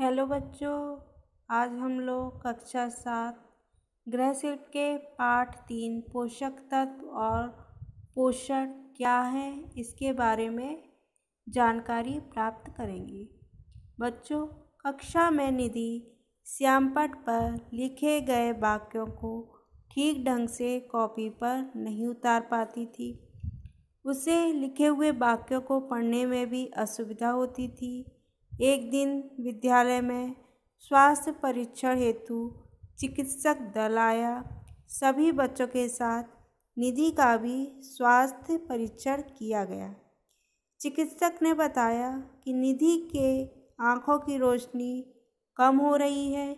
hello बच्चों आज हम लोग कक्षा सात गृह शिल्प के पाठ तीन पोषक तत्व और पोषण क्या है इसके बारे में जानकारी प्राप्त करेंगे बच्चों कक्षा में निधि श्यामपट पर लिखे गए वाक्यों को ठीक ढंग से कॉपी पर नहीं उतार पाती थी उसे लिखे हुए वाक्यों को पढ़ने में भी असुविधा होती थी एक दिन विद्यालय में स्वास्थ्य परीक्षण हेतु चिकित्सक दल आया सभी बच्चों के साथ निधि का भी स्वास्थ्य परीक्षण किया गया चिकित्सक ने बताया कि निधि के आँखों की रोशनी कम हो रही है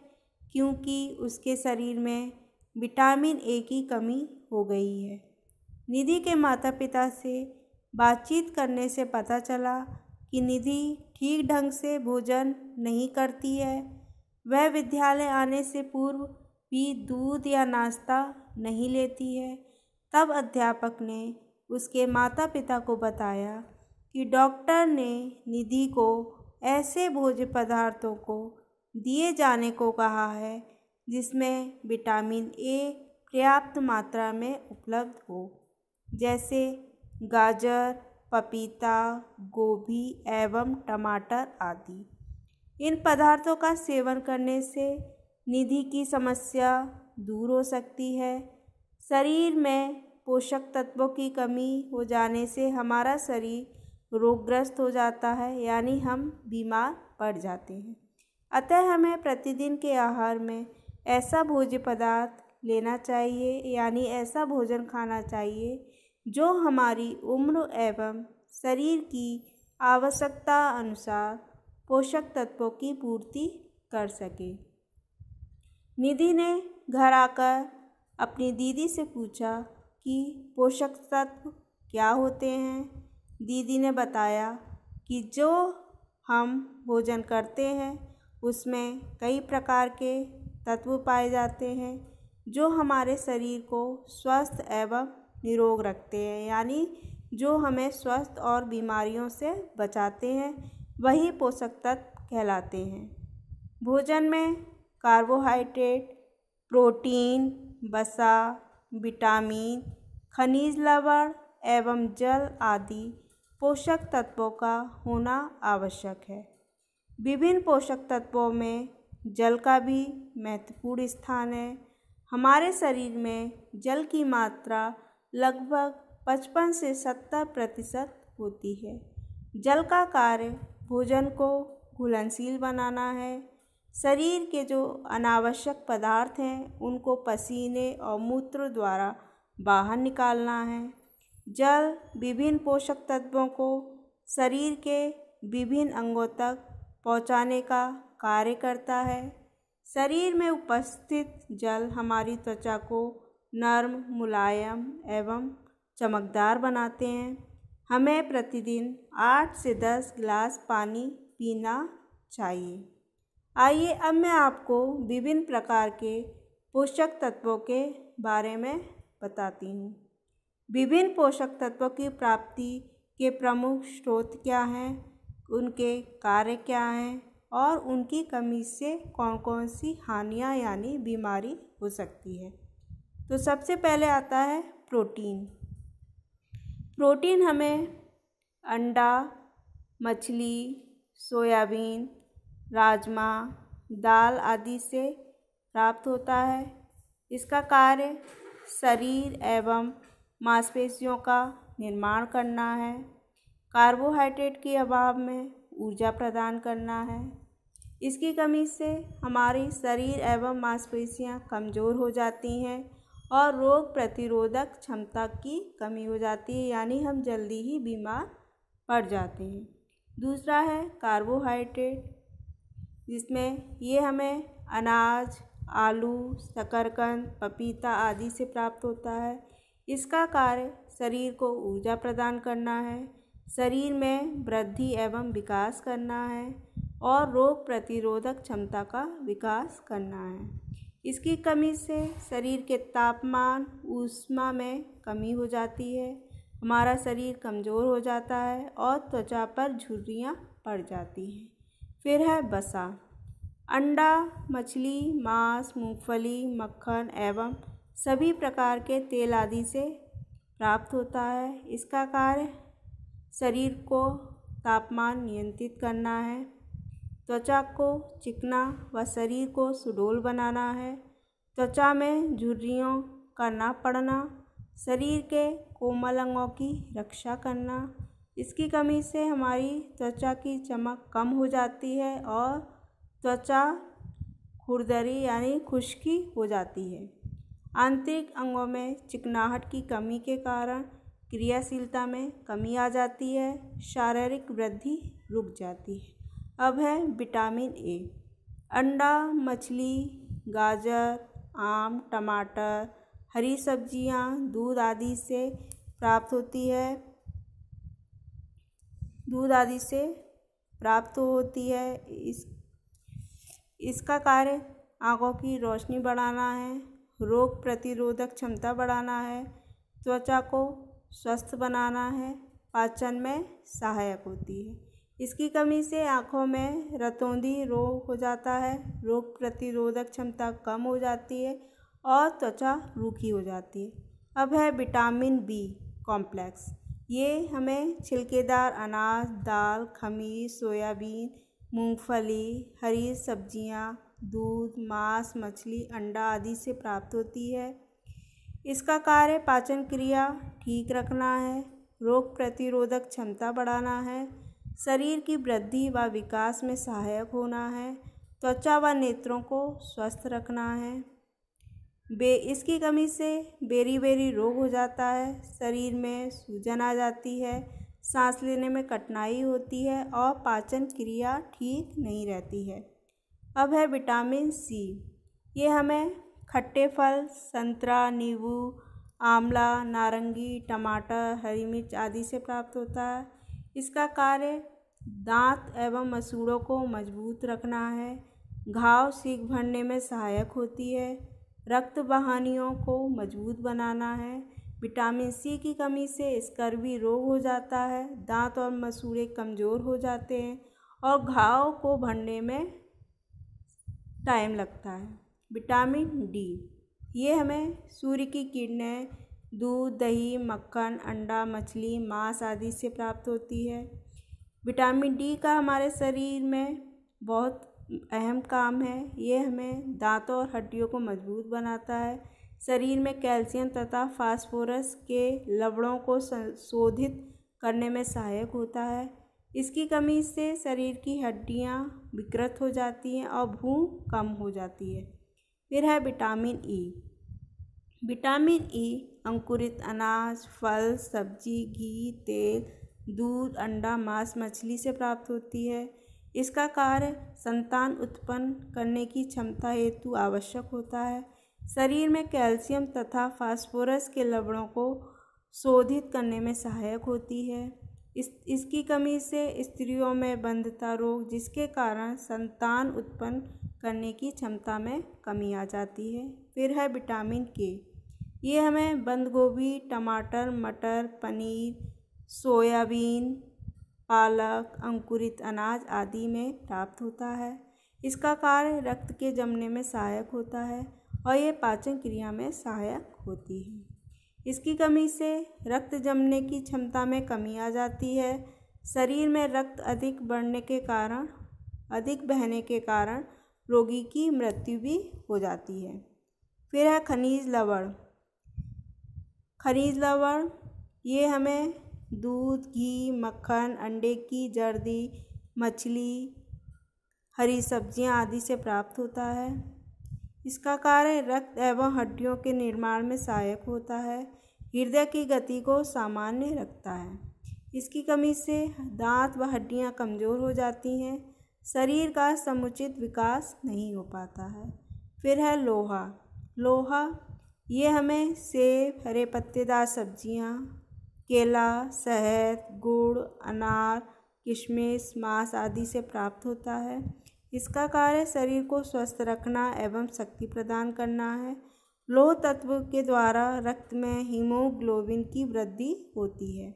क्योंकि उसके शरीर में विटामिन ए की कमी हो गई है निधि के माता पिता से बातचीत करने से पता चला कि निधि ठीक ढंग से भोजन नहीं करती है वह विद्यालय आने से पूर्व भी दूध या नाश्ता नहीं लेती है तब अध्यापक ने उसके माता पिता को बताया कि डॉक्टर ने निधि को ऐसे भोज पदार्थों को दिए जाने को कहा है जिसमें विटामिन ए पर्याप्त मात्रा में उपलब्ध हो जैसे गाजर पपीता गोभी एवं टमाटर आदि इन पदार्थों का सेवन करने से निधि की समस्या दूर हो सकती है शरीर में पोषक तत्वों की कमी हो जाने से हमारा शरीर रोगग्रस्त हो जाता है यानी हम बीमार पड़ जाते हैं अतः हमें प्रतिदिन के आहार में ऐसा भोज्य पदार्थ लेना चाहिए यानी ऐसा भोजन खाना चाहिए जो हमारी उम्र एवं शरीर की आवश्यकता अनुसार पोषक तत्वों की पूर्ति कर सके निधि ने घर आकर अपनी दीदी से पूछा कि पोषक तत्व क्या होते हैं दीदी ने बताया कि जो हम भोजन करते हैं उसमें कई प्रकार के तत्व पाए जाते हैं जो हमारे शरीर को स्वस्थ एवं निरोग रखते हैं यानी जो हमें स्वस्थ और बीमारियों से बचाते हैं वही पोषक तत्व कहलाते हैं भोजन में कार्बोहाइड्रेट प्रोटीन बसा विटामिन खनिज लवण एवं जल आदि पोषक तत्वों का होना आवश्यक है विभिन्न पोषक तत्वों में जल का भी महत्वपूर्ण स्थान है हमारे शरीर में जल की मात्रा लगभग 55 से 70 प्रतिशत होती है जल का कार्य भोजन को घुलनशील बनाना है शरीर के जो अनावश्यक पदार्थ हैं उनको पसीने और मूत्र द्वारा बाहर निकालना है जल विभिन्न पोषक तत्वों को शरीर के विभिन्न अंगों तक पहुंचाने का कार्य करता है शरीर में उपस्थित जल हमारी त्वचा को नर्म मुलायम एवं चमकदार बनाते हैं हमें प्रतिदिन आठ से दस गिलास पानी पीना चाहिए आइए अब मैं आपको विभिन्न प्रकार के पोषक तत्वों के बारे में बताती हूँ विभिन्न पोषक तत्वों की प्राप्ति के प्रमुख स्रोत क्या हैं उनके कार्य क्या हैं और उनकी कमी से कौन कौन सी हानियाँ यानी बीमारी हो सकती है तो सबसे पहले आता है प्रोटीन प्रोटीन हमें अंडा मछली सोयाबीन राजमा दाल आदि से प्राप्त होता है इसका कार्य शरीर एवं मांसपेशियों का निर्माण करना है कार्बोहाइड्रेट के अभाव में ऊर्जा प्रदान करना है इसकी कमी से हमारी शरीर एवं मांसपेशियां कमज़ोर हो जाती हैं और रोग प्रतिरोधक क्षमता की कमी हो जाती है यानी हम जल्दी ही बीमार पड़ जाते हैं दूसरा है कार्बोहाइड्रेट जिसमें ये हमें अनाज आलू शकरकंद पपीता आदि से प्राप्त होता है इसका कार्य शरीर को ऊर्जा प्रदान करना है शरीर में वृद्धि एवं विकास करना है और रोग प्रतिरोधक क्षमता का विकास करना है इसकी कमी से शरीर के तापमान ऊष्मा में कमी हो जाती है हमारा शरीर कमज़ोर हो जाता है और त्वचा पर झुर्रियाँ पड़ जाती हैं फिर है बसा अंडा मछली मांस मूंगफली मक्खन एवं सभी प्रकार के तेल आदि से प्राप्त होता है इसका कार्य शरीर को तापमान नियंत्रित करना है त्वचा को चिकना व शरीर को सुडोल बनाना है त्वचा में झुर्रियों का ना पड़ना शरीर के कोमल अंगों की रक्षा करना इसकी कमी से हमारी त्वचा की चमक कम हो जाती है और त्वचा खुरदरी यानी खुश्की हो जाती है आंतरिक अंगों में चिकनाहट की कमी के कारण क्रियाशीलता में कमी आ जाती है शारीरिक वृद्धि रुक जाती है अब है विटामिन ए अंडा मछली गाजर आम टमाटर हरी सब्जियां दूध आदि से प्राप्त होती है दूध आदि से प्राप्त होती है इस इसका कार्य आँखों की रोशनी बढ़ाना है रोग प्रतिरोधक क्षमता बढ़ाना है त्वचा को स्वस्थ बनाना है पाचन में सहायक होती है इसकी कमी से आँखों में रतौंधी रोग हो जाता है रोग प्रतिरोधक क्षमता कम हो जाती है और त्वचा रूखी हो जाती है अब है विटामिन बी कॉम्प्लेक्स ये हमें छिलकेदार अनाज दाल खमीर सोयाबीन मूंगफली हरी सब्जियां, दूध मांस मछली अंडा आदि से प्राप्त होती है इसका कार्य पाचन क्रिया ठीक रखना है रोग प्रतिरोधक क्षमता बढ़ाना है शरीर की वृद्धि व विकास में सहायक होना है त्वचा व नेत्रों को स्वस्थ रखना है बे इसकी कमी से बेरी बेरी रोग हो जाता है शरीर में सूजन आ जाती है सांस लेने में कठिनाई होती है और पाचन क्रिया ठीक नहीं रहती है अब है विटामिन सी ये हमें खट्टे फल संतरा नींबू आंवला नारंगी टमाटर हरी मिर्च आदि से प्राप्त होता है इसका कार्य दांत एवं मसूड़ों को मजबूत रखना है घाव सीख भरने में सहायक होती है रक्त बहानियों को मजबूत बनाना है विटामिन सी की कमी से स्कर्वी रोग हो जाता है दांत और मसूड़े कमज़ोर हो जाते हैं और घाव को भरने में टाइम लगता है विटामिन डी ये हमें सूर्य की किरणें दूध दही मक्खन अंडा मछली मांस आदि से प्राप्त होती है विटामिन डी का हमारे शरीर में बहुत अहम काम है ये हमें दांतों और हड्डियों को मजबूत बनाता है शरीर में कैल्शियम तथा फास्फोरस के लवणों को संशोधित करने में सहायक होता है इसकी कमी से शरीर की हड्डियाँ विकृत हो जाती हैं और भूख कम हो जाती है फिर है विटामिन ई विटामिन ई अंकुरित अनाज, फल, सब्जी, घी, तेल, दूध, अंडा, मांस, मछली से प्राप्त होती है इसका कार्य संतान उत्पन्न करने की क्षमता हेतु आवश्यक होता है शरीर में कैल्शियम तथा फास्फोरस के लवणों को शोधित करने में सहायक होती है इस इसकी कमी से स्त्रियों में बंधता रोग जिसके कारण संतान उत्पन्न करने की क्षमता में कमी आ जाती है फिर है विटामिन के ये हमें बंद गोभी टमाटर मटर पनीर सोयाबीन पालक अंकुरित अनाज आदि में प्राप्त होता है इसका कार्य रक्त के जमने में सहायक होता है और ये पाचन क्रिया में सहायक होती है इसकी कमी से रक्त जमने की क्षमता में कमी आ जाती है शरीर में रक्त अधिक बढ़ने के कारण अधिक बहने के कारण रोगी की मृत्यु भी हो जाती है फिर है खनिज लवण खनिज लवण ये हमें दूध घी मक्खन अंडे की जर्दी मछली हरी सब्जियां आदि से प्राप्त होता है इसका कार्य रक्त एवं हड्डियों के निर्माण में सहायक होता है हृदय की गति को सामान्य रखता है इसकी कमी से दांत व हड्डियां कमज़ोर हो जाती हैं शरीर का समुचित विकास नहीं हो पाता है फिर है लोहा लोहा ये हमें सेब हरे पत्तेदार सब्जियाँ केला शहद गुड़ अनार किशमिश मांस आदि से प्राप्त होता है इसका कार्य शरीर को स्वस्थ रखना एवं शक्ति प्रदान करना है लोह तत्व के द्वारा रक्त में हीमोग्लोबिन की वृद्धि होती है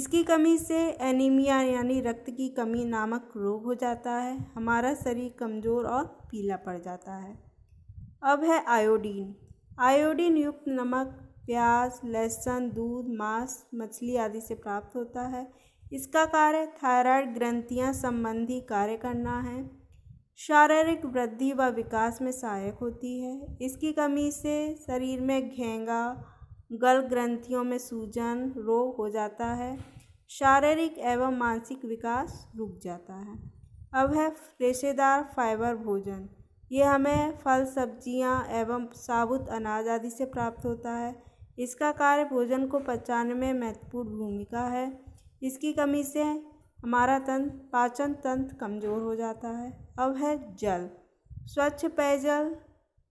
इसकी कमी से एनीमिया यानी रक्त की कमी नामक रोग हो जाता है हमारा शरीर कमज़ोर और पीला पड़ जाता है अब है आयोडीन आयोडीन युक्त नमक प्याज लहसुन दूध मांस मछली आदि से प्राप्त होता है इसका कार्य थायराइड ग्रंथियां संबंधी कार्य करना है शारीरिक वृद्धि व विकास में सहायक होती है इसकी कमी से शरीर में घेंगा गल ग्रंथियों में सूजन रोग हो जाता है शारीरिक एवं मानसिक विकास रुक जाता है अब है रेशेदार फाइबर भोजन ये हमें फल सब्जियाँ एवं साबुत अनाज आदि से प्राप्त होता है इसका कार्य भोजन को पचाने में महत्वपूर्ण भूमिका है इसकी कमी से हमारा तंत्र पाचन तंत्र कमज़ोर हो जाता है अब है जल स्वच्छ पेयजल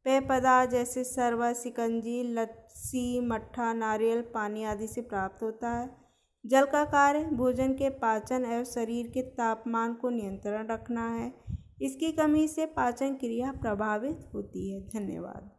पेय पदार्थ जैसे सरवा सिकंजी लस्सी मट्ठा नारियल पानी आदि से प्राप्त होता है जल का कार्य भोजन के पाचन एवं शरीर के तापमान को नियंत्रण रखना है इसकी कमी से पाचन क्रिया प्रभावित होती है धन्यवाद